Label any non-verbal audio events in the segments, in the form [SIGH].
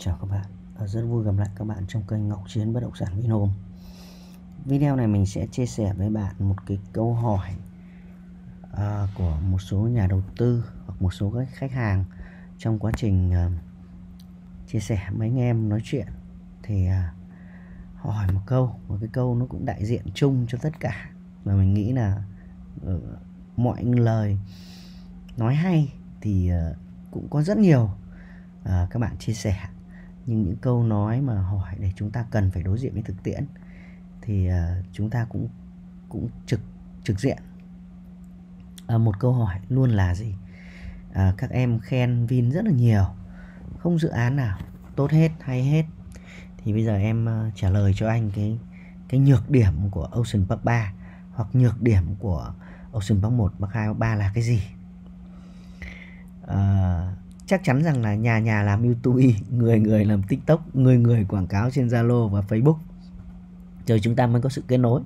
chào các bạn ờ, rất vui gặp lại các bạn trong kênh Ngọc Chiến Bất Động Sản Vinhome video này mình sẽ chia sẻ với bạn một cái câu hỏi uh, của một số nhà đầu tư hoặc một số khách hàng trong quá trình uh, chia sẻ mấy anh em nói chuyện thì uh, họ hỏi một câu một cái câu nó cũng đại diện chung cho tất cả và mình nghĩ là uh, mọi lời nói hay thì uh, cũng có rất nhiều uh, các bạn chia sẻ nhưng những câu nói mà hỏi để chúng ta cần phải đối diện với thực tiễn thì uh, chúng ta cũng cũng trực trực diện à, một câu hỏi luôn là gì à, các em khen vin rất là nhiều không dự án nào tốt hết hay hết thì bây giờ em uh, trả lời cho anh cái cái nhược điểm của Ocean Park 3 hoặc nhược điểm của Ocean Park 1, Park 2, Park 3 là cái gì? À, chắc chắn rằng là nhà nhà làm youtube [LAUGHS] người người làm tiktok người người quảng cáo trên zalo và facebook rồi chúng ta mới có sự kết nối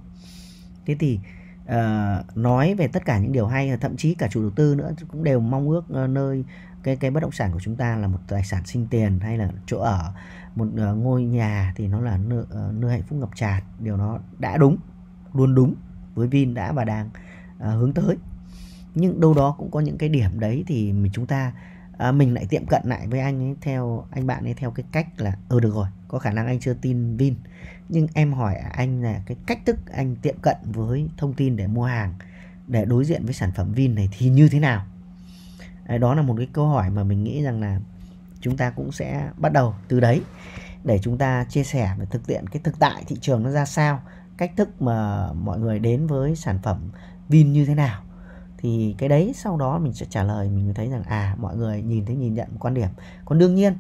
thế thì uh, nói về tất cả những điều hay thậm chí cả chủ đầu tư nữa cũng đều mong ước uh, nơi cái cái bất động sản của chúng ta là một tài sản sinh tiền hay là chỗ ở một uh, ngôi nhà thì nó là nơi, uh, nơi hạnh phúc ngập tràn điều nó đã đúng luôn đúng với Vin đã và đang uh, hướng tới nhưng đâu đó cũng có những cái điểm đấy thì mình chúng ta à, mình lại tiệm cận lại với anh ấy theo anh bạn ấy theo cái cách là ừ được rồi có khả năng anh chưa tin vin nhưng em hỏi anh là cái cách thức anh tiệm cận với thông tin để mua hàng để đối diện với sản phẩm vin này thì như thế nào đấy, à, đó là một cái câu hỏi mà mình nghĩ rằng là chúng ta cũng sẽ bắt đầu từ đấy để chúng ta chia sẻ và thực tiện cái thực tại thị trường nó ra sao cách thức mà mọi người đến với sản phẩm vin như thế nào thì cái đấy sau đó mình sẽ trả lời mình mới thấy rằng à mọi người nhìn thấy nhìn nhận một quan điểm còn đương nhiên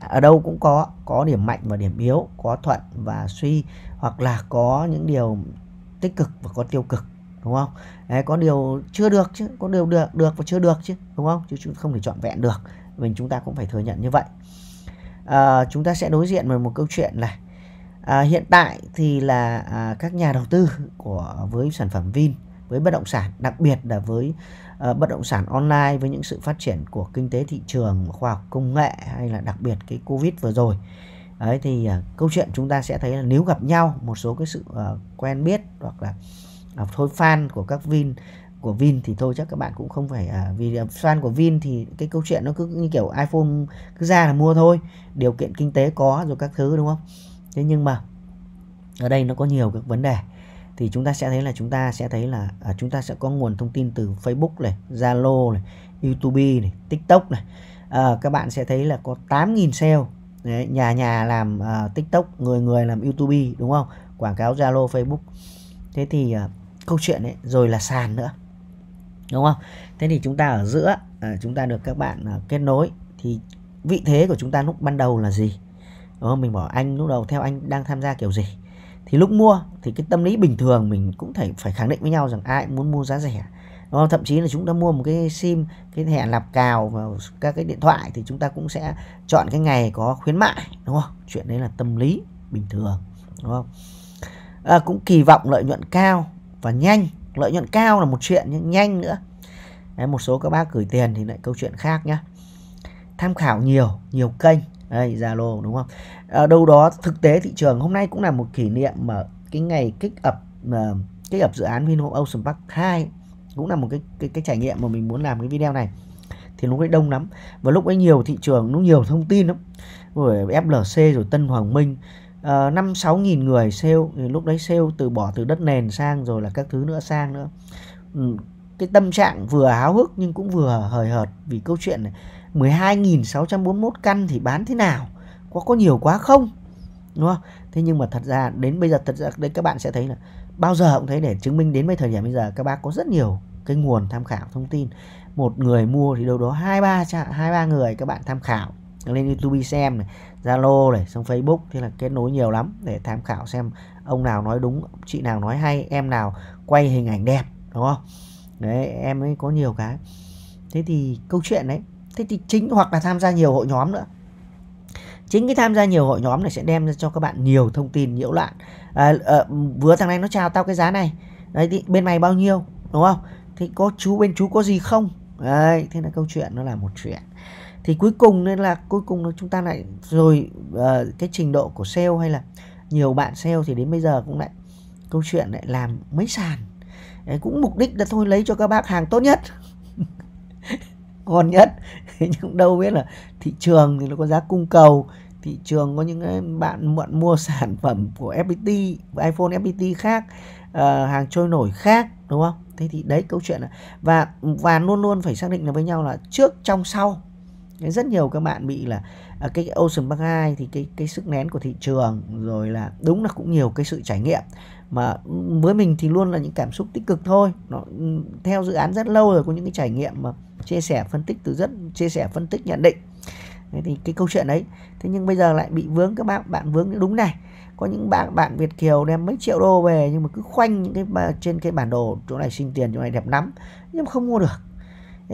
ở đâu cũng có có điểm mạnh và điểm yếu có thuận và suy hoặc là có những điều tích cực và có tiêu cực đúng không đấy, có điều chưa được chứ có điều được được và chưa được chứ đúng không chứ chúng không thể chọn vẹn được mình chúng ta cũng phải thừa nhận như vậy à, chúng ta sẽ đối diện với một câu chuyện này à, hiện tại thì là à, các nhà đầu tư của với sản phẩm Vin với bất động sản đặc biệt là với uh, bất động sản online với những sự phát triển của kinh tế thị trường khoa học công nghệ hay là đặc biệt cái covid vừa rồi ấy thì uh, câu chuyện chúng ta sẽ thấy là nếu gặp nhau một số cái sự uh, quen biết hoặc là uh, thôi fan của các vin của Vin thì thôi chắc các bạn cũng không phải à, vì fan của Vin thì cái câu chuyện nó cứ như kiểu iPhone cứ ra là mua thôi điều kiện kinh tế có rồi các thứ đúng không thế nhưng mà ở đây nó có nhiều các vấn đề thì chúng ta sẽ thấy là chúng ta sẽ thấy là à, chúng ta sẽ có nguồn thông tin từ Facebook này, Zalo này, YouTube này, TikTok này. À, các bạn sẽ thấy là có 8.000 sale. Đấy, nhà nhà làm à, TikTok, người người làm YouTube đúng không? Quảng cáo Zalo, Facebook. Thế thì à, câu chuyện ấy rồi là sàn nữa. Đúng không? Thế thì chúng ta ở giữa à, chúng ta được các bạn à, kết nối thì vị thế của chúng ta lúc ban đầu là gì? Đúng không? Mình bảo anh lúc đầu theo anh đang tham gia kiểu gì? thì lúc mua thì cái tâm lý bình thường mình cũng phải phải khẳng định với nhau rằng ai muốn mua giá rẻ đúng không? thậm chí là chúng ta mua một cái sim cái thẻ lạp cào vào các cái điện thoại thì chúng ta cũng sẽ chọn cái ngày có khuyến mại đúng không chuyện đấy là tâm lý bình thường đúng không à, cũng kỳ vọng lợi nhuận cao và nhanh lợi nhuận cao là một chuyện nhưng nhanh nữa đấy, một số các bác gửi tiền thì lại câu chuyện khác nhá tham khảo nhiều nhiều kênh đây Zalo đúng không à, đâu đó thực tế thị trường hôm nay cũng là một kỷ niệm mà cái ngày kích ập ờ, kích ập dự án Vinhome Ocean Park 2 cũng là một cái cái, cái trải nghiệm mà mình muốn làm cái video này thì lúc ấy đông lắm và lúc ấy nhiều thị trường nó nhiều thông tin lắm rồi FLC rồi Tân Hoàng Minh ờ, năm sáu nghìn người sale lúc đấy sale từ bỏ từ đất nền sang rồi là các thứ nữa sang nữa ừ, cái tâm trạng vừa háo hức nhưng cũng vừa hời hợt vì câu chuyện này 12.641 căn thì bán thế nào có có nhiều quá không đúng không thế nhưng mà thật ra đến bây giờ thật ra đây các bạn sẽ thấy là bao giờ cũng thấy để chứng minh đến bây thời điểm bây giờ các bác có rất nhiều cái nguồn tham khảo thông tin một người mua thì đâu đó hai ba hai ba người các bạn tham khảo lên YouTube xem này, Zalo này, xong Facebook thế là kết nối nhiều lắm để tham khảo xem ông nào nói đúng, chị nào nói hay, em nào quay hình ảnh đẹp đúng không? Đấy, em ấy có nhiều cái. Thế thì câu chuyện đấy thế thì chính hoặc là tham gia nhiều hội nhóm nữa chính cái tham gia nhiều hội nhóm này sẽ đem ra cho các bạn nhiều thông tin nhiễu loạn à, à, vừa thằng này nó chào tao cái giá này đấy thì bên mày bao nhiêu đúng không thì có chú bên chú có gì không đấy thế là câu chuyện nó là một chuyện thì cuối cùng nên là cuối cùng chúng ta lại rồi uh, cái trình độ của sale hay là nhiều bạn sale thì đến bây giờ cũng lại câu chuyện lại làm mấy sàn đấy, cũng mục đích là thôi lấy cho các bác hàng tốt nhất [LAUGHS] ngon nhất [LAUGHS] nhưng đâu biết là thị trường thì nó có giá cung cầu thị trường có những bạn mượn mua [LAUGHS] sản phẩm của FPT iPhone FPT khác uh, hàng trôi nổi khác đúng không thế thì đấy câu chuyện là và và luôn luôn phải xác định là với nhau là trước trong sau rất nhiều các bạn bị là à, cái Ocean Park 2 thì cái cái sức nén của thị trường rồi là đúng là cũng nhiều cái sự trải nghiệm mà với mình thì luôn là những cảm xúc tích cực thôi nó theo dự án rất lâu rồi có những cái trải nghiệm mà chia sẻ phân tích từ rất chia sẻ phân tích nhận định thế thì cái câu chuyện đấy thế nhưng bây giờ lại bị vướng các bạn bạn vướng đúng này có những bạn bạn Việt kiều đem mấy triệu đô về nhưng mà cứ khoanh những cái trên cái bản đồ chỗ này xin tiền chỗ này đẹp lắm nhưng không mua được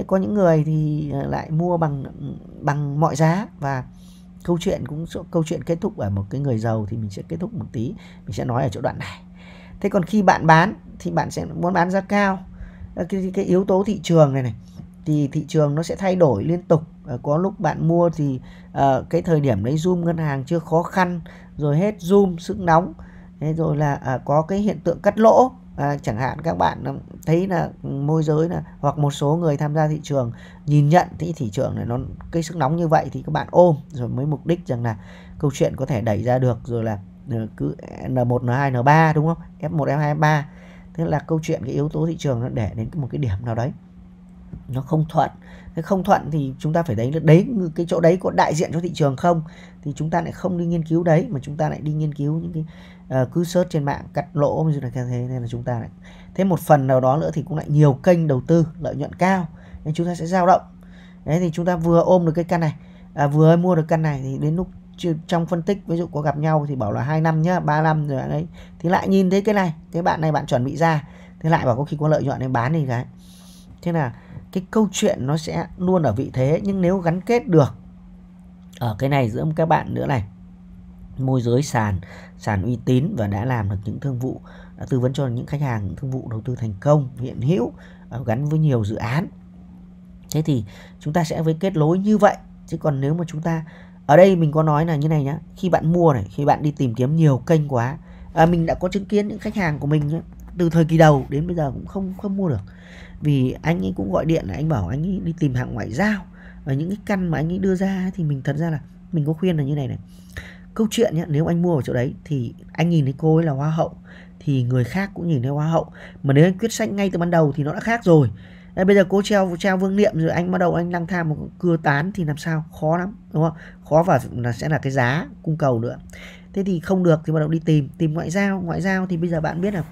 có những người thì ờ, lại mua bằng bằng mọi giá và câu chuyện cũng câu chuyện kết thúc ở một cái người giàu thì mình sẽ kết thúc một tí mình sẽ nói ở chỗ đoạn này thế còn khi bạn bán thì bạn sẽ muốn bán giá cao ờ, cái, cái yếu tố thị trường này này thì thị trường nó sẽ thay đổi liên tục ờ, có lúc bạn mua thì uh, cái thời điểm đấy zoom ngân hàng chưa khó khăn rồi hết zoom sức nóng thế rồi là uh, có cái hiện tượng cắt lỗ à, chẳng hạn các bạn thấy là môi giới là hoặc một số người tham gia thị trường nhìn nhận thì thị trường này nó cái sức nóng như vậy thì các bạn ôm rồi mới mục đích rằng là câu chuyện có thể đẩy ra được rồi là ừ, cứ N1 N2 N3 đúng không? F1 F2 F3. Tức là câu chuyện cái yếu tố thị trường nó để đến một cái điểm nào đấy nó không thuận nếu không thuận thì chúng ta phải đấy đấy cái chỗ đấy có đại diện cho thị trường không thì chúng ta lại không đi nghiên cứu đấy mà chúng ta lại đi nghiên cứu những cái Ờ, cứ search trên mạng cắt lỗ như là thế nên là chúng ta lại thế một phần nào đó nữa thì cũng lại nhiều kênh đầu tư lợi nhuận cao nên chúng ta sẽ dao động đấy thì chúng ta vừa ôm được cái căn này à, vừa mua được căn này thì đến lúc trong phân tích ví dụ có gặp nhau thì bảo là hai năm nhá ba năm rồi đấy thì lại nhìn thấy cái này cái bạn này bạn chuẩn bị ra thế lại bảo có khi có lợi nhuận nên bán đi cái thế là cái câu chuyện nó sẽ luôn ở vị thế nhưng nếu gắn kết được ở cái này giữa các bạn nữa này môi giới sàn sàn uy tín và đã làm được những thương vụ đã à, tư vấn cho những khách hàng thương vụ đầu tư thành công hiện hữu à, gắn với nhiều dự án thế thì chúng ta sẽ với kết nối như vậy chứ còn nếu mà chúng ta ở đây mình có nói là như này nhá khi bạn mua này khi bạn đi tìm kiếm nhiều kênh quá à, mình đã có chứng kiến những khách hàng của mình nhá, từ thời kỳ đầu đến bây giờ cũng không không mua được vì anh ấy cũng gọi điện là anh bảo anh ấy đi tìm hàng ngoại giao và những cái căn mà anh ấy đưa ra thì mình thật ra là mình có khuyên là như này này câu chuyện nhá, nếu anh mua ở chỗ đấy thì anh nhìn thấy cô ấy là hoa hậu thì người khác cũng nhìn thấy hoa hậu mà nếu anh quyết sách ngay từ ban đầu thì nó đã khác rồi Đấy, bây giờ cô treo treo vương niệm rồi anh bắt đầu anh lang thang một cưa tán thì làm sao khó lắm đúng không khó và là sẽ là cái giá cung cầu nữa thế thì không được thì bắt đầu đi tìm tìm ngoại giao ngoại giao thì bây giờ bạn biết là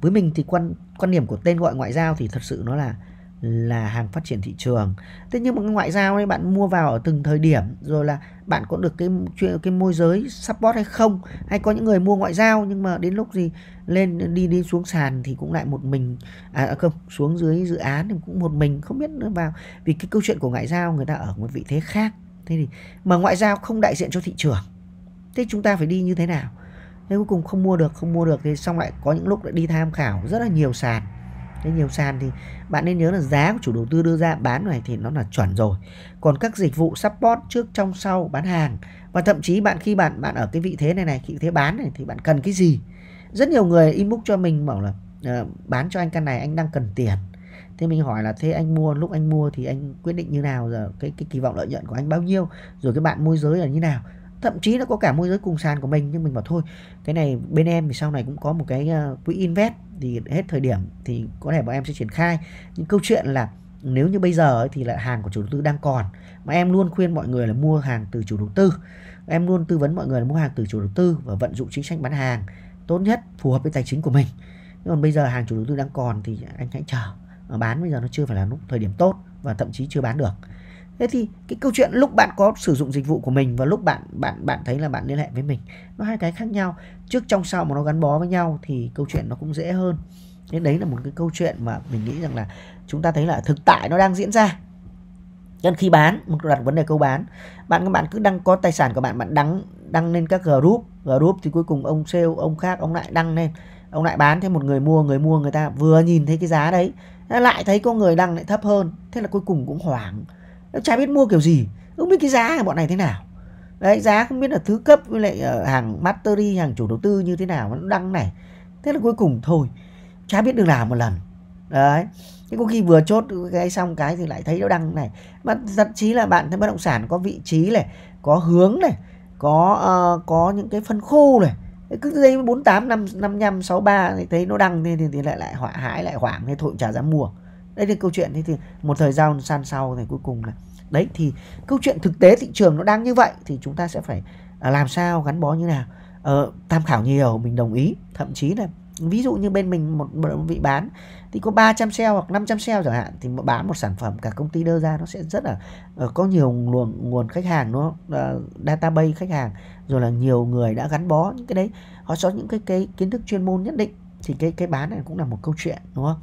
với mình thì quan quan điểm của tên gọi ngoại giao thì thật sự nó là là hàng phát triển thị trường thế nhưng mà ngoại giao ấy bạn mua vào ở từng thời điểm rồi là bạn có được cái chuyện cái môi giới support hay không hay có những người mua ngoại giao nhưng mà đến lúc gì lên đi đi xuống sàn thì cũng lại một mình à không xuống dưới dự án thì cũng một mình không biết nữa vào vì cái câu chuyện của ngoại giao người ta ở một vị thế khác thế thì mà ngoại giao không đại diện cho thị trường thế chúng ta phải đi như thế nào thế cuối cùng không mua được không mua được thì xong lại có những lúc lại đi tham khảo rất là nhiều sàn Thế nhiều sàn thì bạn nên nhớ là giá của chủ đầu tư đưa ra bán này thì nó là chuẩn rồi. Còn các dịch vụ support trước trong sau bán hàng và thậm chí bạn khi bạn bạn ở cái vị thế này này, vị thế bán này thì bạn cần cái gì? Rất nhiều người inbox cho mình bảo là uh, bán cho anh căn này anh đang cần tiền. Thế mình hỏi là thế anh mua lúc anh mua thì anh quyết định như nào giờ cái cái kỳ vọng lợi nhuận của anh bao nhiêu rồi cái bạn môi giới là như nào thậm chí nó có cả môi giới cùng sàn của mình nhưng mình bảo thôi cái này bên em thì sau này cũng có một cái ờ, quỹ invest thì hết thời điểm thì có thể bọn em sẽ triển khai nhưng câu chuyện là nếu như bây giờ thì là hàng của chủ đầu tư đang còn mà em luôn khuyên mọi người là mua hàng từ chủ đầu tư em luôn tư vấn mọi người là mua hàng từ chủ đầu tư và vận dụng chính sách bán hàng tốt nhất phù hợp với tài chính của mình nhưng còn bây giờ hàng chủ đầu tư đang còn thì anh hãy chờ bán bây giờ nó chưa phải là lúc thời điểm tốt và thậm chí chưa bán được thế thì cái câu chuyện lúc bạn có sử dụng dịch vụ của mình và lúc bạn bạn bạn thấy là bạn liên hệ với mình nó hai cái khác nhau trước trong sau mà nó gắn bó với nhau thì câu chuyện nó cũng dễ hơn nên đấy là một cái câu chuyện mà mình nghĩ rằng là chúng ta thấy là thực tại nó đang diễn ra nên khi bán một đặt vấn đề câu bán bạn các bạn cứ đăng có tài sản của bạn bạn đăng đăng lên các group group thì cuối cùng ông sale ông khác ông lại đăng lên ông lại bán thêm một người mua người mua người ta vừa nhìn thấy cái giá đấy lại thấy có người đăng lại thấp hơn thế là cuối cùng cũng hoảng nó chả biết mua kiểu gì không biết cái giá của bọn này thế nào đấy giá không biết là thứ cấp với lại ờ, hàng mastery hàng chủ đầu tư như thế nào nó đăng này thế là cuối cùng thôi chả biết được làm một lần đấy thế có khi vừa chốt cái xong cái thì lại thấy nó đăng này mà thậm chí là bạn thấy bất động sản có vị trí này có hướng này có uh, có những cái phân khu này cứ giây bốn tám năm năm năm sáu ba thì thấy nó đăng lên thì, thì lại lại họa hãi lại hoảng thế thôi chả dám mua đấy là câu chuyện thế thì một thời gian san sau thì cuối cùng là đấy thì câu chuyện thực tế thị trường nó đang như vậy thì chúng ta sẽ phải à, làm sao gắn bó như nào ờ, tham khảo nhiều mình đồng ý thậm chí là ví dụ như bên mình một vị bán thì có 300 sale hoặc 500 sale chẳng hạn thì bán một sản phẩm cả công ty đưa ra nó sẽ rất là ờ, có nhiều nguồn nguồn khách hàng nó ờ, database khách hàng rồi là nhiều người đã gắn bó những cái đấy họ có những cái, cái kiến thức chuyên môn nhất định thì cái cái bán này cũng là một câu chuyện đúng không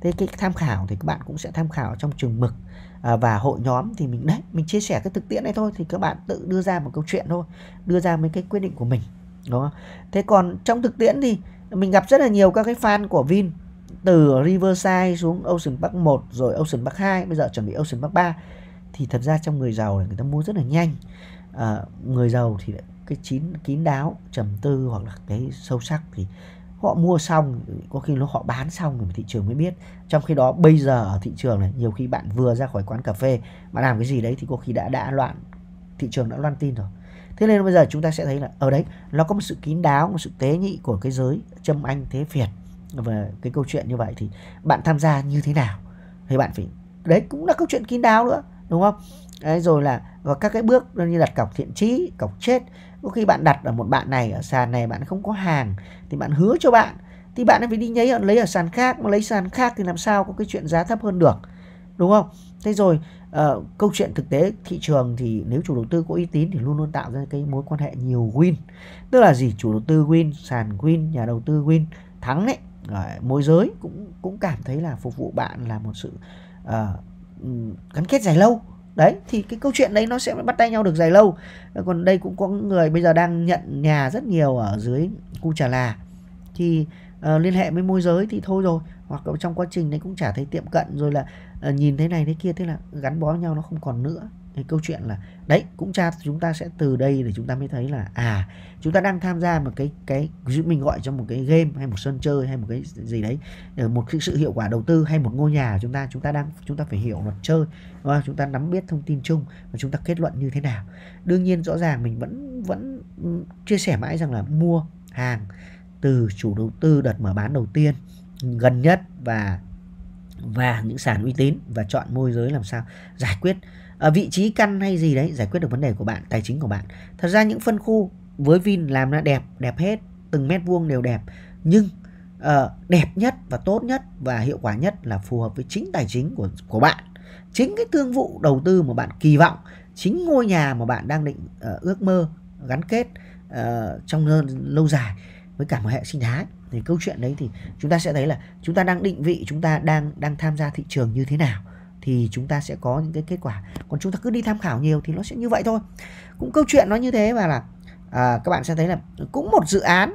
thế cái tham khảo thì các bạn cũng sẽ tham khảo trong trường mực à, và hội nhóm thì mình đấy mình chia sẻ cái thực tiễn này thôi thì các bạn tự đưa ra một câu chuyện thôi đưa ra mấy cái quyết định của mình đúng không thế còn trong thực tiễn thì mình gặp rất là nhiều các cái fan của Vin từ Riverside xuống Ocean Park 1 rồi Ocean Park 2 bây giờ chuẩn bị Ocean Park 3 thì thật ra trong người giàu là người ta mua rất là nhanh à, người giàu thì cái chín kín đáo trầm tư hoặc là cái sâu sắc thì họ mua xong có khi nó họ bán xong thì thị trường mới biết trong khi đó bây giờ ở thị trường này nhiều khi bạn vừa ra khỏi quán cà phê mà làm cái gì đấy thì có khi đã đã loạn thị trường đã loan tin rồi thế nên bây giờ chúng ta sẽ thấy là ở đấy nó có một sự kín đáo một sự tế nhị của cái giới châm anh thế phiệt và cái câu chuyện như vậy thì bạn tham gia như thế nào thì bạn phải đấy cũng là câu chuyện kín đáo nữa đúng không đấy, rồi là và các cái bước như đặt cọc thiện trí cọc chết có khi bạn đặt ở một bạn này ở sàn này bạn không có hàng thì bạn hứa cho bạn thì bạn ấy phải đi nháy lấy ở sàn khác mà lấy sàn khác thì làm sao có cái chuyện giá thấp hơn được đúng không thế rồi uh, câu chuyện thực tế thị trường thì nếu chủ đầu tư có uy tín thì luôn luôn tạo ra cái mối quan hệ nhiều win tức là gì chủ đầu tư win sàn win nhà đầu tư win thắng đấy môi giới cũng cũng cảm thấy là phục vụ bạn là một sự uh, gắn kết dài lâu đấy thì cái câu chuyện đấy nó sẽ bắt tay nhau được dài lâu còn đây cũng có người bây giờ đang nhận nhà rất nhiều ở dưới khu trà là thì uh, liên hệ với môi giới thì thôi rồi hoặc trong quá trình đấy cũng chả thấy tiệm cận rồi là uh, nhìn thế này thế kia thế là gắn bó nhau nó không còn nữa cái câu chuyện là đấy cũng cha chúng ta sẽ từ đây để chúng ta mới thấy là à chúng ta đang tham gia một cái cái mình gọi cho một cái game hay một sân chơi hay một cái gì đấy ờ, một cái sự hiệu quả đầu tư hay một ngôi nhà của chúng ta chúng ta đang chúng ta phải hiểu luật chơi và chúng ta nắm biết thông tin chung và chúng ta kết luận như thế nào đương nhiên rõ ràng mình vẫn vẫn ừ, chia sẻ mãi rằng là mua hàng từ chủ đầu tư đợt mở bán đầu tiên gần nhất và và những sản uy tín và chọn môi giới làm sao giải quyết ở ờ, vị trí căn hay gì đấy giải quyết được vấn đề của bạn tài chính của bạn thật ra những phân khu với vin làm ra đẹp đẹp hết từng mét vuông đều đẹp nhưng uh, đẹp nhất và tốt nhất và hiệu quả nhất là phù hợp với chính tài chính của của bạn chính cái thương vụ đầu tư mà bạn kỳ vọng chính ngôi nhà mà bạn đang định uh, ước mơ gắn kết uh, trong lâu dài với cả một hệ sinh thái thì câu chuyện đấy thì chúng ta sẽ thấy là chúng ta đang định vị chúng ta đang đang tham gia thị trường như thế nào thì chúng ta sẽ có những cái kết quả còn chúng ta cứ đi tham khảo nhiều thì nó sẽ như vậy thôi cũng câu chuyện nó như thế và là à, các bạn sẽ thấy là cũng một dự án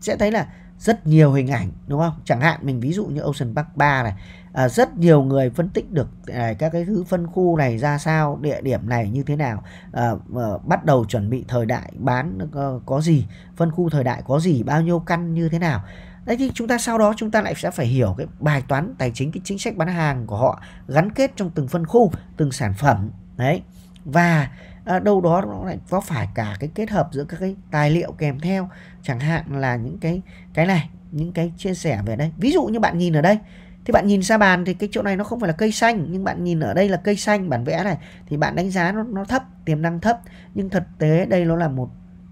sẽ thấy là rất nhiều hình ảnh đúng không chẳng hạn mình ví dụ như Ocean Park 3 này à, rất nhiều người phân tích được này, các cái thứ phân khu này ra sao địa điểm này như thế nào à, à, bắt đầu chuẩn bị thời đại bán có, ờ, có gì phân khu thời đại có gì bao nhiêu căn như thế nào đấy thì chúng ta sau đó chúng ta lại sẽ phải hiểu cái bài toán tài chính cái chính sách bán hàng của họ gắn kết trong từng phân khu từng sản phẩm đấy và à, đâu đó nó lại có phải cả cái kết hợp giữa các cái tài liệu kèm theo chẳng hạn là những cái cái này những cái chia sẻ về đây ví dụ như bạn nhìn ở đây thì bạn nhìn ra bàn thì cái chỗ này nó không phải là cây xanh nhưng bạn nhìn ở đây là cây xanh bản vẽ này thì bạn đánh giá nó nó thấp tiềm năng thấp nhưng thực tế đây nó là một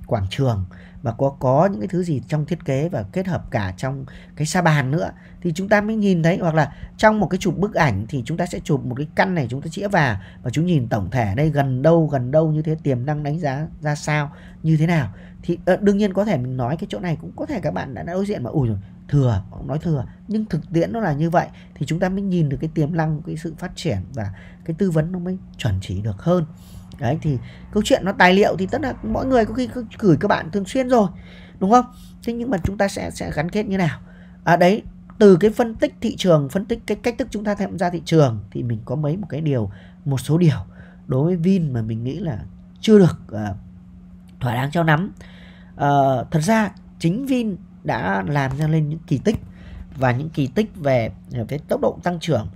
quảng trường và có có những cái thứ gì trong thiết kế và kết hợp cả trong cái sa bàn nữa thì chúng ta mới nhìn thấy hoặc là trong một cái chụp bức ảnh thì chúng ta sẽ chụp một cái căn này chúng ta chĩa vào và chúng nhìn tổng thể đây gần đâu gần đâu như thế tiềm năng đánh giá ra sao như thế nào thì ờ, đương nhiên có thể mình nói cái chỗ này cũng có thể các bạn đã đối diện mà ủi rồi thừa nói thừa nhưng thực tiễn nó là như vậy thì chúng ta mới nhìn được cái tiềm năng cái sự phát triển và cái tư vấn nó mới chuẩn chỉ được hơn đấy thì câu chuyện nó tài liệu thì tất là mỗi người có khi gửi các bạn thường xuyên rồi đúng không thế nhưng mà chúng ta sẽ sẽ gắn kết như nào à đấy từ cái phân tích thị trường phân tích cái cách thức chúng ta tham gia thị trường thì mình có mấy một cái điều một số điều đối với vin mà mình nghĩ là chưa được uh, thỏa đáng cho nắm uh, ờ, thật ra chính vin đã làm ra lên những kỳ tích và những kỳ tích về à, cái tốc độ tăng trưởng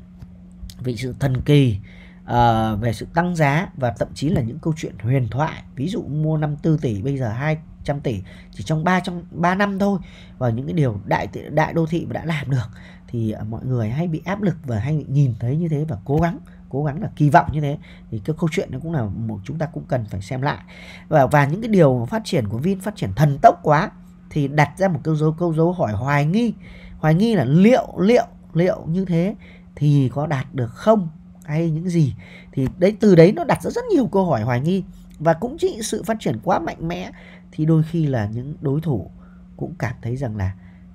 vì sự thần kỳ à, về sự tăng giá và thậm chí là những câu chuyện huyền thoại ví dụ mua 54 tỷ bây giờ 200 tỷ chỉ trong 3 trong 3 năm thôi và những cái điều đại đại đô thị đã làm được thì ờ, mọi người hay bị áp lực và hay nhìn thấy như thế và cố gắng cố gắng là kỳ vọng như thế thì cái câu chuyện nó cũng là một chúng ta cũng cần phải xem lại và và những cái điều phát triển của Vin phát triển thần tốc quá thì đặt ra một câu dấu câu dấu hỏi hoài nghi hoài nghi là liệu liệu liệu như thế thì có đạt được không hay những gì thì đấy từ đấy nó đặt ra rất nhiều câu hỏi hoài nghi và cũng chỉ sự phát triển quá mạnh mẽ thì đôi khi là những đối thủ cũng cảm thấy rằng là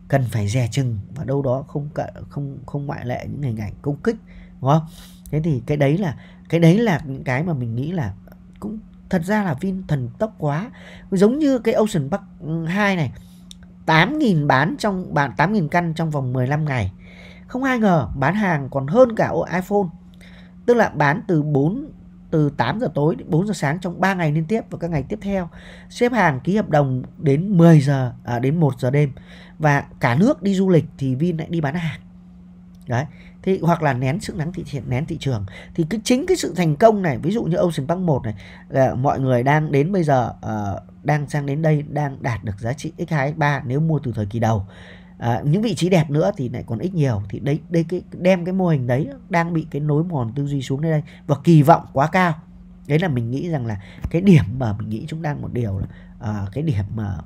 cần phải dè chừng và đâu đó không không không ngoại lệ những hình ảnh công kích đúng không thế thì cái đấy là cái đấy là những cái mà mình nghĩ là cũng thật ra là phim thần tốc quá giống như cái Ocean Park 2 ừ, này 8.000 bán trong bán 8.000 căn trong vòng 15 ngày không ai ngờ bán hàng còn hơn cả iPhone tức là bán từ 4 từ 8 giờ tối đến 4 giờ sáng trong 3 ngày liên tiếp và các ngày tiếp theo. Xếp hàng ký hợp đồng đến 10 giờ à, đến 1 giờ đêm và cả nước đi du lịch thì Vin lại đi bán hàng. Đấy. Thì hoặc là nén sức nắng thị trường nén thị trường thì cái chính cái sự thành công này, ví dụ như Ocean Park 1 này là mọi người đang đến bây giờ uh, đang sang đến đây đang đạt được giá trị x23 X nếu mua từ thời kỳ đầu à, những vị trí đẹp nữa thì lại còn ít nhiều thì đấy đây cái đem cái mô hình đấy đang bị cái nối mòn tư duy xuống đây, đây và kỳ vọng quá cao đấy là mình nghĩ rằng là cái điểm mà mình nghĩ chúng đang một điều là à, cái điểm mà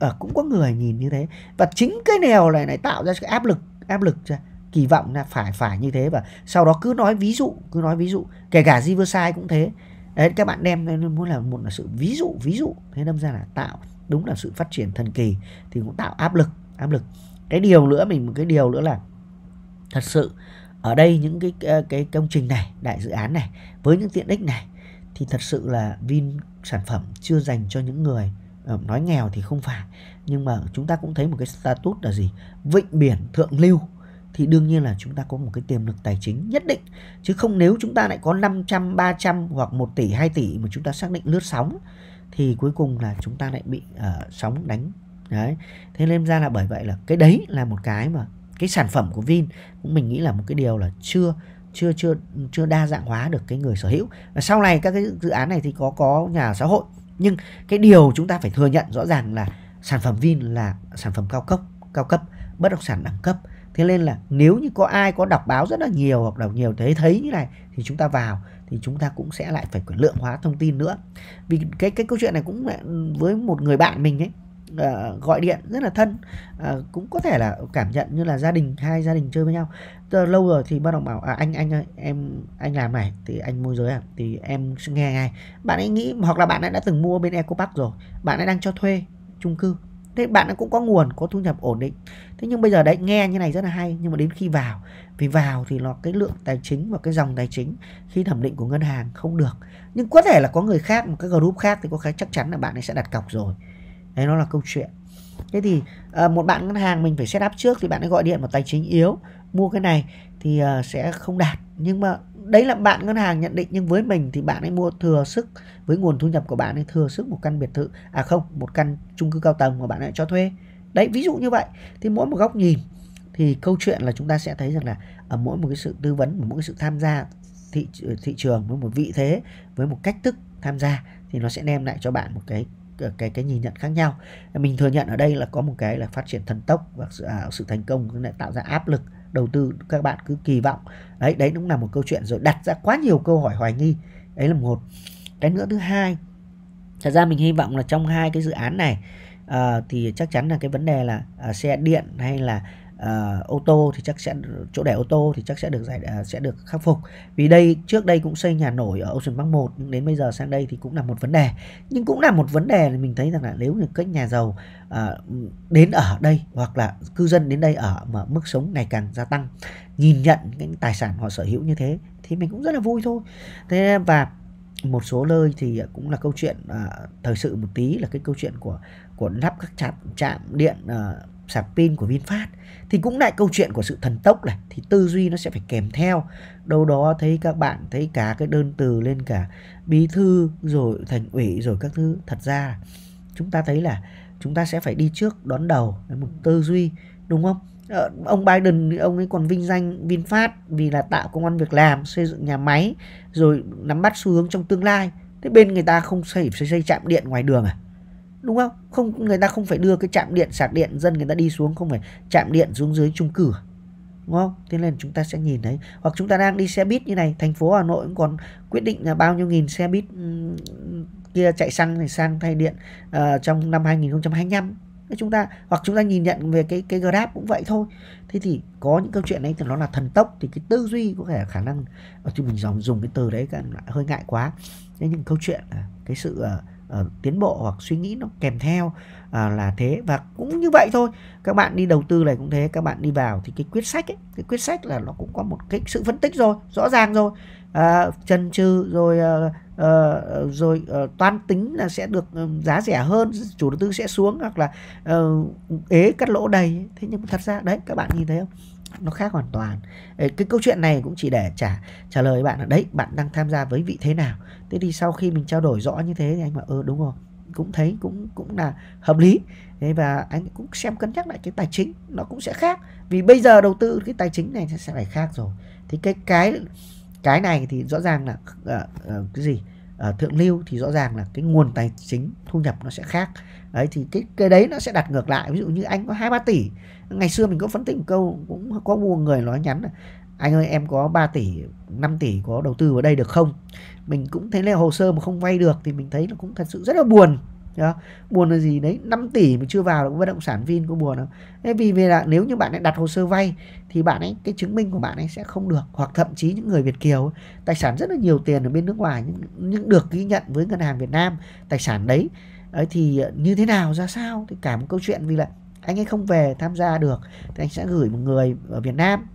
à, cũng có người nhìn như thế và chính cái điều này này tạo ra cái áp lực áp lực ra kỳ vọng là phải phải như thế và sau đó cứ nói ví dụ cứ nói ví dụ kể cả Riverside cũng thế đấy các bạn đem muốn là một là sự ví dụ ví dụ thế đâm ra là tạo đúng là sự phát triển thần kỳ thì cũng tạo áp lực áp lực cái điều nữa mình một cái điều nữa là thật sự ở đây những cái cái công trình này đại dự án này với những tiện ích này thì thật sự là Vin sản phẩm chưa dành cho những người ờ, nói nghèo thì không phải nhưng mà chúng ta cũng thấy một cái status là gì vịnh biển thượng lưu thì đương nhiên là chúng ta có một cái tiềm lực tài chính nhất định chứ không nếu chúng ta lại có 500, 300 hoặc 1 tỷ, 2 tỷ mà chúng ta xác định lướt sóng thì cuối cùng là chúng ta lại bị uh, sóng đánh đấy thế nên ra là bởi vậy là cái đấy là một cái mà cái sản phẩm của Vin cũng mình nghĩ là một cái điều là chưa chưa chưa chưa đa dạng hóa được cái người sở hữu và sau này các cái dự án này thì có có nhà xã hội nhưng cái điều chúng ta phải thừa nhận rõ ràng là sản phẩm Vin là sản phẩm cao cấp cao cấp bất động sản đẳng cấp thế nên là nếu như có ai có đọc báo rất là nhiều hoặc đọc nhiều thấy thấy như này thì chúng ta vào thì chúng ta cũng sẽ lại phải lượng hóa thông tin nữa vì cái cái câu chuyện này cũng ừ, với một người bạn mình ấy uh, gọi điện rất là thân uh, cũng có thể là cảm nhận như là gia đình hai gia đình chơi với nhau Từ lâu rồi thì bắt đầu bảo à, anh anh ơi, em anh làm này thì anh môi giới à thì em nghe ngay bạn ấy nghĩ hoặc là bạn ấy đã từng mua bên Eco Park rồi bạn ấy đang cho thuê chung cư thế bạn ấy cũng có nguồn có thu nhập ổn định thế nhưng bây giờ đấy nghe như này rất là hay nhưng mà đến khi vào vì vào thì nó cái lượng tài chính và cái dòng tài chính khi thẩm định của ngân hàng không được nhưng có thể là có người khác một cái group khác thì có cái chắc chắn là bạn ấy sẽ đặt cọc rồi đấy nó là câu chuyện thế thì à, một bạn ngân hàng mình phải set up trước thì bạn ấy gọi điện một tài chính yếu mua cái này thì à, sẽ không đạt nhưng mà đấy là bạn ngân hàng nhận định nhưng với mình thì bạn ấy mua thừa sức với nguồn thu nhập của bạn ấy thừa sức một căn biệt thự à không một căn chung cư cao tầng mà bạn ấy cho thuê đấy ví dụ như vậy thì mỗi một góc nhìn thì câu chuyện là chúng ta sẽ thấy rằng là ở à, mỗi một cái sự tư vấn mỗi cái sự tham gia thị ờ, thị trường với một vị thế với một cách thức tham gia thì nó sẽ đem lại cho bạn một cái cái cái nhìn nhận khác nhau mình thừa nhận ở đây là có một cái là phát triển thần tốc và sự, à, sự thành công lại tạo ra áp lực đầu tư các bạn cứ kỳ vọng đấy đấy cũng là một câu chuyện rồi đặt ra quá nhiều câu hỏi hoài nghi đấy là một cái nữa thứ hai thật ra mình hy vọng là trong hai cái dự án này uh, thì chắc chắn là cái vấn đề là uh, xe điện hay là Ờ, ô tô thì chắc sẽ chỗ để ô tô thì chắc sẽ được giải à, sẽ được khắc phục vì đây trước đây cũng xây nhà nổi ở Ocean Park 1 nhưng đến bây giờ sang đây thì cũng là một vấn đề nhưng cũng là một vấn đề mình thấy rằng là nếu như các nhà giàu à, đến ở đây hoặc là cư dân đến đây ở mà mức sống ngày càng gia tăng nhìn nhận cái tài sản họ sở hữu như thế thì mình cũng rất là vui thôi thế và một số nơi thì cũng là câu chuyện uh, thời sự một tí là cái câu chuyện của của lắp các trạm trạm điện uh, sạc pin của VinFast thì cũng lại câu chuyện của sự thần tốc này thì tư duy nó sẽ phải kèm theo đâu đó thấy các bạn thấy cả cái đơn từ lên cả bí thư rồi thành ủy rồi các thứ thật ra chúng ta thấy là chúng ta sẽ phải đi trước đón đầu một tư duy đúng không ờ, ông Biden ông ấy còn vinh danh VinFast vì là tạo công an việc làm xây dựng nhà máy rồi nắm bắt xu hướng trong tương lai thế bên người ta không xây xây, xây trạm điện ngoài đường à đúng không không người ta không phải đưa cái chạm điện sạc điện dân người ta đi xuống không phải chạm điện xuống dưới chung cửa à? đúng không thế nên chúng ta sẽ nhìn thấy hoặc chúng ta đang đi xe buýt như này thành phố hà nội cũng còn quyết định là bao nhiêu nghìn xe buýt ừ, kia chạy xăng thì sang thay điện uh, trong năm 2025 thế chúng ta hoặc chúng ta nhìn nhận về cái cái grab cũng vậy thôi thế thì có những câu chuyện đấy thì nó là thần tốc thì cái tư duy có thể khả năng ở chúng mình dòng dùng cái từ đấy hơi ngại quá thế nhưng câu chuyện cái sự uh, Ờ, tiến bộ hoặc suy nghĩ nó kèm theo uh, là thế và cũng như vậy thôi các bạn đi đầu tư này cũng thế các bạn đi vào thì cái quyết sách ấy cái quyết sách là nó cũng có một cái sự phân tích rồi rõ ràng rồi uh, ờ, trần trừ rồi uh, uh, rồi uh, toán tính là sẽ được ừ, giá rẻ hơn chủ đầu tư sẽ xuống hoặc là uh, ế cắt lỗ đầy thế nhưng thật ra đấy các bạn nhìn thấy không nó khác hoàn toàn cái câu chuyện này cũng chỉ để trả trả lời bạn là đấy bạn đang tham gia với vị thế nào thế thì sau khi mình trao đổi rõ như thế thì anh bảo ừ đúng rồi cũng thấy cũng cũng là hợp lý thế và anh cũng xem cân nhắc lại cái tài chính nó cũng sẽ khác vì bây giờ đầu tư cái tài chính này sẽ phải khác rồi thì cái cái cái này thì rõ ràng là uh, uh, cái gì uh, thượng lưu thì rõ ràng là cái nguồn tài chính thu nhập nó sẽ khác đấy thì cái cái đấy nó sẽ đặt ngược lại ví dụ như anh có hai ba tỷ ngày xưa mình có phân tích một câu cũng có một người nói nhắn là anh ơi em có 3 tỷ 5 tỷ có đầu tư vào đây được không mình cũng thấy là hồ sơ mà không vay được thì mình thấy nó cũng thật sự rất là buồn đó. buồn là gì đấy 5 tỷ mà chưa vào được bất động sản vin có buồn không thế vì vì là nếu như bạn ấy đặt hồ sơ vay thì bạn ấy cái chứng minh của bạn ấy sẽ không được hoặc thậm chí những người việt kiều tài sản rất là nhiều tiền ở bên nước ngoài nhưng, nhưng được ghi nhận với ngân hàng việt nam tài sản đấy ấy thì như thế nào ra sao thì cả một câu chuyện vì là anh ấy không về tham gia được thì anh sẽ gửi một người ở việt nam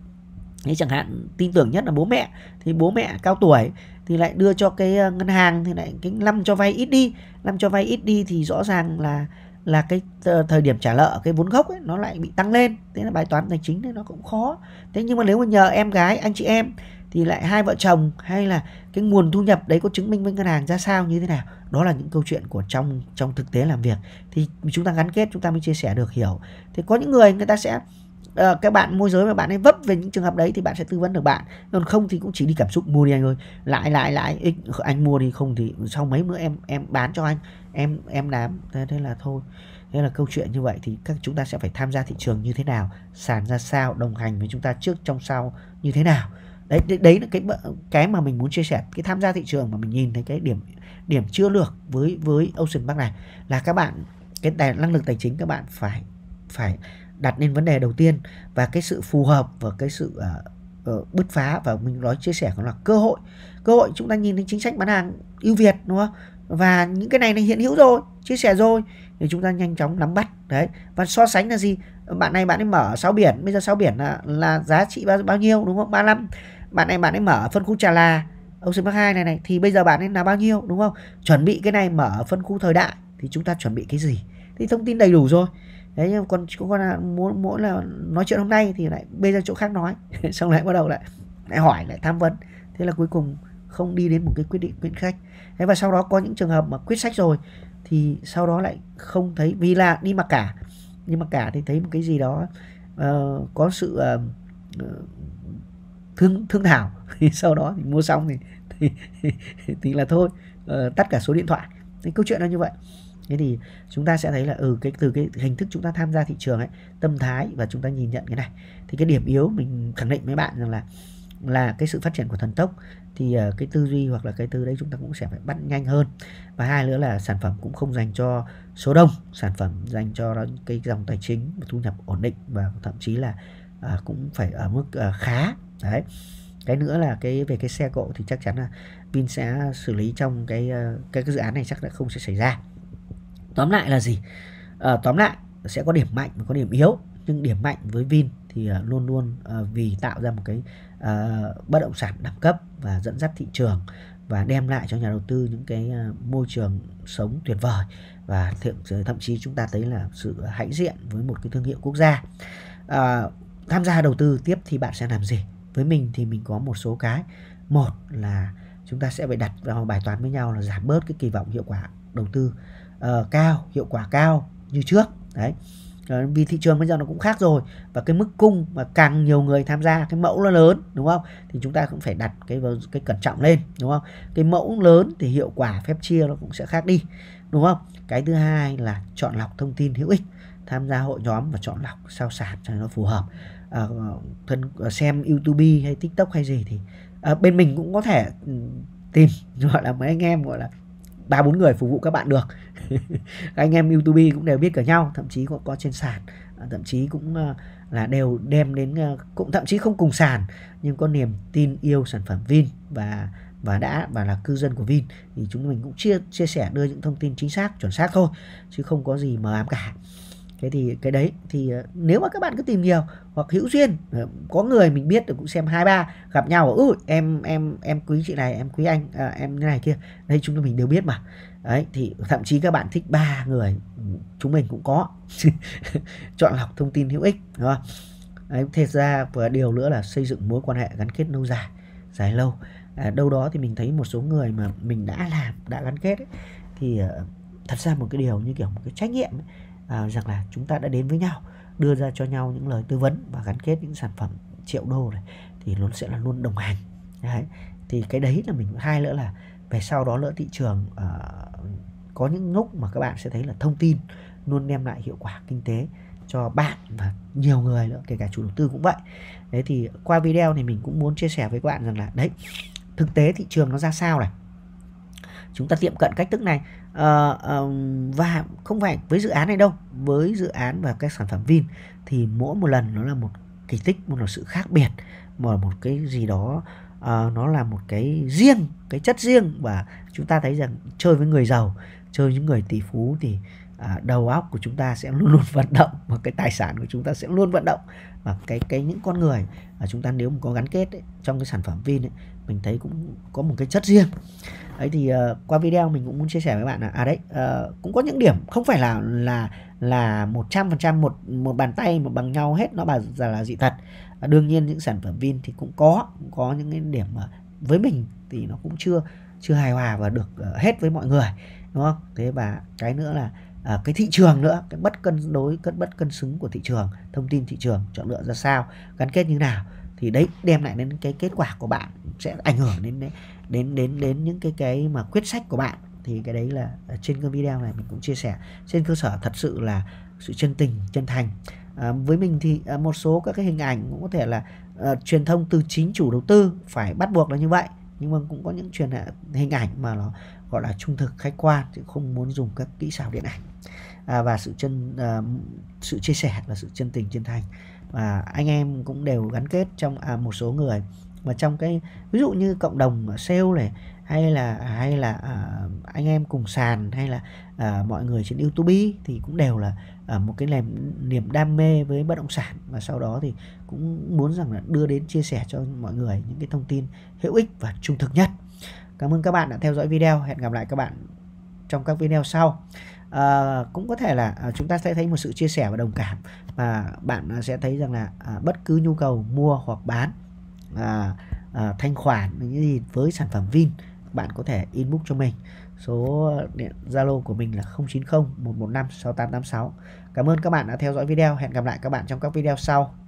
Thế chẳng hạn tin tưởng nhất là bố mẹ thì bố mẹ cao tuổi thì lại đưa cho cái ờ, ngân hàng thì lại cái năm cho vay ít đi năm cho vay ít đi thì rõ ràng là là cái ờ, thời điểm trả nợ cái vốn gốc ấy, nó lại bị tăng lên thế là bài toán tài chính nó cũng khó thế nhưng mà nếu mà nhờ em gái anh chị em thì lại hai vợ chồng hay là cái nguồn thu nhập đấy có chứng minh với ngân hàng ra sao như thế nào đó là những câu chuyện của trong trong thực tế làm việc thì chúng ta gắn kết chúng ta mới chia sẻ được hiểu thì có những người người ta sẽ Ờ, các bạn môi giới mà bạn ấy vấp về những trường hợp đấy thì bạn sẽ tư vấn được bạn còn không thì cũng chỉ đi cảm xúc mua đi anh ơi lại lại lại Ê, anh mua đi không thì sau mấy bữa em em bán cho anh em em làm thế, thế là thôi thế là câu chuyện như vậy thì các chúng ta sẽ phải tham gia thị trường như thế nào sàn ra sao đồng hành với chúng ta trước trong sau như thế nào đấy đấy là cái cái mà mình muốn chia sẻ cái tham gia thị trường mà mình nhìn thấy cái điểm điểm chưa được với với Ocean Bank này là các bạn cái tài năng lực tài chính các bạn phải phải đặt lên vấn đề đầu tiên và cái sự phù hợp và cái sự uh, bứt phá và mình nói chia sẻ cũng là cơ hội cơ hội chúng ta nhìn đến chính sách bán hàng ưu việt đúng không và những cái này nó hiện hữu rồi chia sẻ rồi thì chúng ta nhanh chóng nắm bắt đấy và so sánh là gì bạn này bạn ấy mở sáu biển bây giờ sáu biển là là giá trị bao, bao nhiêu đúng không 35 bạn này bạn ấy mở phân khu trà là Ocean Park hai này này thì bây giờ bạn ấy là bao nhiêu đúng không chuẩn bị cái này mở phân khu thời đại thì chúng ta chuẩn bị cái gì thì thông tin đầy đủ rồi đấy nhưng còn cũng còn là muốn mỗi là nói chuyện hôm nay thì lại bê ra chỗ khác nói [LAUGHS] xong lại bắt đầu lại lại hỏi lại tham vấn thế là cuối cùng không đi đến một cái quyết định quyết khách thế và sau đó có những trường hợp mà quyết sách rồi thì sau đó lại không thấy vì là đi mặc cả nhưng mà cả thì thấy một cái gì đó uh, có sự uh, thương thương thảo [LAUGHS] thì sau đó thì mua xong thì thì, thì, thì là thôi uh, tắt cả số điện thoại thì câu chuyện là như vậy thế thì chúng ta sẽ thấy là ừ cái từ cái hình thức chúng ta tham gia thị trường ấy tâm thái và chúng ta nhìn nhận cái này thì cái điểm yếu mình khẳng định với bạn rằng là là cái sự phát triển của thần tốc thì uh, cái tư duy hoặc là cái tư đấy chúng ta cũng sẽ phải bắt nhanh hơn và hai nữa là sản phẩm cũng không dành cho số đông sản phẩm dành cho cái dòng tài chính và thu nhập ổn định và thậm chí là uh, cũng phải ở mức uh, khá đấy cái nữa là cái về cái xe cộ thì chắc chắn là pin sẽ xử lý trong cái ờ, cái, cái dự án này chắc là không sẽ xảy ra tóm lại là gì à, tóm lại sẽ có điểm mạnh và có điểm yếu nhưng điểm mạnh với Vin thì ờ, luôn luôn ờ, vì tạo ra một cái bất động sản đẳng cấp và dẫn dắt thị trường và đem lại cho nhà đầu tư những cái môi trường sống tuyệt vời và thậm chí chúng ta thấy là sự hãnh diện với một cái thương hiệu quốc gia à, tham gia đầu tư tiếp thì bạn sẽ làm gì với mình thì mình có một số cái một là chúng ta sẽ phải đặt vào bài toán với nhau là giảm bớt cái kỳ vọng hiệu quả đầu tư uh, cao hiệu quả cao như trước đấy ờ, vì thị trường bây giờ nó cũng khác rồi và cái mức cung mà càng nhiều người tham gia cái mẫu nó lớn đúng không thì chúng ta cũng phải đặt cái cái cẩn trọng lên đúng không cái mẫu lớn thì hiệu quả phép chia nó cũng sẽ khác đi đúng không cái thứ hai là chọn lọc thông tin hữu ích tham gia hội nhóm và chọn lọc sao sạt cho nó phù hợp à, thân xem youtube hay tiktok hay gì thì à, bên mình cũng có thể ừ, tìm [LAUGHS] gọi là mấy anh em gọi là ba bốn người phục vụ các bạn được [LAUGHS] anh em youtube cũng đều biết cả nhau thậm chí có, có trên sàn à, thậm chí cũng ờ, là đều đem đến ờ, cũng thậm chí không cùng sàn nhưng có niềm tin yêu sản phẩm vin và và đã và là cư dân của Vin thì chúng mình cũng chia chia sẻ đưa những thông tin chính xác chuẩn xác thôi chứ không có gì mờ ám cả thế thì cái đấy thì ờ, nếu mà các bạn cứ tìm nhiều hoặc hữu duyên ờ, có người mình biết được cũng xem hai ba gặp nhau ở ừ, em em em quý chị này em quý anh à, em thế này kia đây chúng mình đều biết mà đấy thì thậm chí các bạn thích ba người ừ, chúng mình cũng có [LAUGHS] chọn lọc thông tin hữu ích đúng không đấy, thế ra và điều nữa là xây dựng mối quan hệ gắn kết lâu dài dài lâu à, đâu đó thì mình thấy một số người mà mình đã làm đã gắn kết ấy, thì thật ra một cái điều như kiểu một cái trách nhiệm ấy, à, rằng là chúng ta đã đến với nhau đưa ra cho nhau những lời tư vấn và gắn kết những sản phẩm triệu đô này thì nó sẽ là luôn đồng hành đấy. thì cái đấy là mình hai nữa là về sau đó lỡ thị trường uh, có những lúc mà các bạn sẽ thấy là thông tin luôn đem lại hiệu quả kinh tế cho bạn và nhiều người nữa kể cả chủ đầu tư cũng vậy đấy thì qua video này mình cũng muốn chia sẻ với các bạn rằng là đấy thực tế thị trường nó ra sao này chúng ta tiệm cận cách thức này uh, um, và không phải với dự án này đâu với dự án và các sản phẩm Vin thì mỗi một lần nó là một kỳ tích một là sự khác biệt một một cái gì đó uh, nó là một cái riêng cái chất riêng và chúng ta thấy rằng chơi với người giàu chơi những người tỷ phú thì à, đầu óc của chúng ta sẽ luôn luôn [LAUGHS] vận động và cái tài sản của chúng ta sẽ luôn vận động và cái cái những con người mà chúng ta nếu mà có gắn kết ấy, trong cái sản phẩm Vin ấy, mình thấy cũng có một cái chất riêng ấy thì uh, qua video mình cũng muốn chia sẻ với bạn là à đấy uh, cũng có những điểm không phải là là là một trăm phần trăm một một bàn tay mà bằng nhau hết nó bà là, là dị tật uh, ờ, đương nhiên những sản phẩm Vin thì cũng có cũng có những cái điểm mà với mình thì nó cũng chưa chưa hài hòa và được uh, hết với mọi người đúng không thế và cái nữa là à, cái thị trường nữa cái bất cân đối cân bất cân xứng của thị trường thông tin thị trường chọn lựa ra sao gắn kết như nào thì đấy đem lại đến cái kết quả của bạn sẽ ảnh hưởng đến đến đến đến những cái cái mà quyết sách của bạn thì cái đấy là trên cái video này mình cũng chia sẻ trên cơ sở thật sự là sự chân tình chân thành à, với mình thì à, một số các cái hình ảnh cũng có thể là à, truyền thông từ chính chủ đầu tư phải bắt buộc là như vậy nhưng mà cũng có những truyền à, hình ảnh mà nó gọi là trung thực khách quan chứ không muốn dùng các kỹ xảo điện ảnh à, và sự chân à, sự chia sẻ là sự chân tình chân thành và anh em cũng đều gắn kết trong à, một số người và trong cái ví dụ như cộng đồng sale này hay là hay là à, anh em cùng sàn hay là à, mọi người trên YouTube thì cũng đều là à, một cái niềm niềm đam mê với bất động sản và sau đó thì cũng muốn rằng là đưa đến chia sẻ cho mọi người những cái thông tin hữu ích và trung thực nhất. Cảm ơn các bạn đã theo dõi video. Hẹn gặp lại các bạn trong các video sau à, cũng có thể là ờ, chúng ta sẽ thấy một sự chia sẻ và đồng cảm và bạn ờ, sẽ thấy rằng là à, bất cứ nhu cầu mua hoặc bán à, à, thanh khoản những gì với sản phẩm Vin bạn có thể inbox cho mình số điện Zalo của mình là 090 115 6886. Cảm ơn các bạn đã theo dõi video. Hẹn gặp lại các bạn trong các video sau.